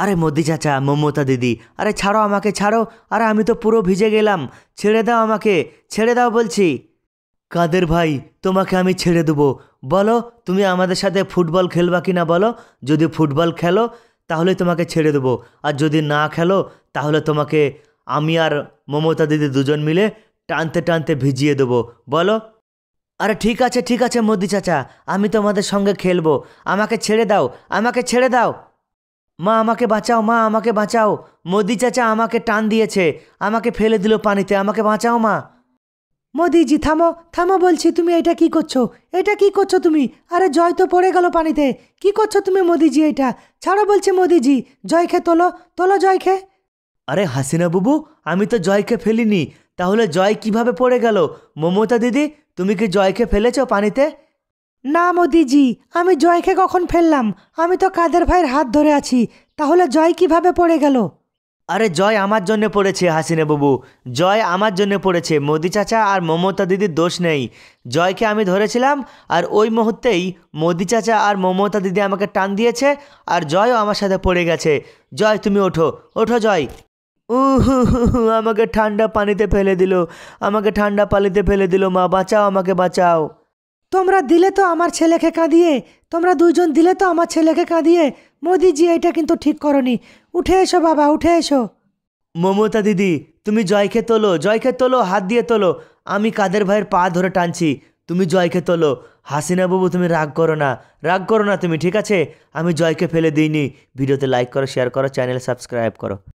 আরে মোদি চাচা মমতা দিদি আরে ছাড়ো আমাকে ছাড়ো আরে আমি তো পুরো ভিজে গেলাম ছেড়ে দাও আমাকে ছেড়ে দাও বলছি কাদের ভাই তোমাকে আমি ছেড়ে দেবো বলো তুমি আমাদের সাথে ফুটবল খেলবা কি না বলো যদি ফুটবল খেলো তাহলে তোমাকে ছেড়ে দেবো আর যদি না খেলো তাহলে তোমাকে আমি আর মমতা দিদি দুজন মিলে টানতে টানতে ভিজিয়ে দেবো বলো আরে ঠিক আছে ঠিক আছে মোদি চাচা আমি তোমাদের সঙ্গে খেলবো আমাকে ছেড়ে দাও আমাকে ছেড়ে দাও মা আমাকে বাঁচাও মা আমাকে বাঁচাও মোদি চাচা আমাকে টান দিয়েছে আমাকে ফেলে দিল পানিতে আমাকে বাঁচাও মা মোদিজি থামো থামো বলছি তুমি এটা কি করছো এটা কি করছো তুমি আরে জয় তো পড়ে গেল পানিতে কি করছো তুমি মোদিজি এটা ছাড়ো বলছে মোদিজি খে তোলো তোলো জয় খে আরে হাসিনা বুবু আমি তো জয়কে ফেলিনি তাহলে জয় কিভাবে পড়ে গেল মমতা দিদি তুমি কি জয়কে ফেলেছো পানিতে না মোদিজি আমি জয়কে কখন ফেললাম আমি তো কাদের ভাইয়ের হাত ধরে আছি তাহলে জয় কিভাবে পড়ে গেল আরে জয় আমার জন্য পড়েছে হাসিনা বাবু জয় আমার জন্য পড়েছে মোদি চাচা আর মমতা দিদির দোষ নেই জয়কে আমি ধরেছিলাম আর ওই মুহূর্তেই মোদি চাচা আর মমতা দিদি আমাকে টান দিয়েছে আর জয়ও আমার সাথে পড়ে গেছে জয় তুমি ওঠো ওঠো জয় উ আমাকে ঠান্ডা পানিতে ফেলে দিল আমাকে ঠান্ডা পানিতে ফেলে দিল মা বাঁচাও আমাকে বাঁচাও তোমরা দিলে তো আমার ছেলেকে কাঁদিয়ে তোমরা দুইজন দিলে তো আমার ছেলেকে কাঁদিয়ে মোদিজি এটা কিন্তু ঠিক করনি উঠে এসো বাবা উঠে এসো মমতা দিদি তুমি জয়কে তোলো জয়কে তোলো হাত দিয়ে তোলো আমি কাদের ভাইয়ের পা ধরে টানছি তুমি জয়কে তোলো হাসিনা বাবু তুমি রাগ করো না রাগ করো না তুমি ঠিক আছে আমি জয়কে ফেলে দিইনি ভিডিওতে লাইক করো শেয়ার করো চ্যানেল সাবস্ক্রাইব করো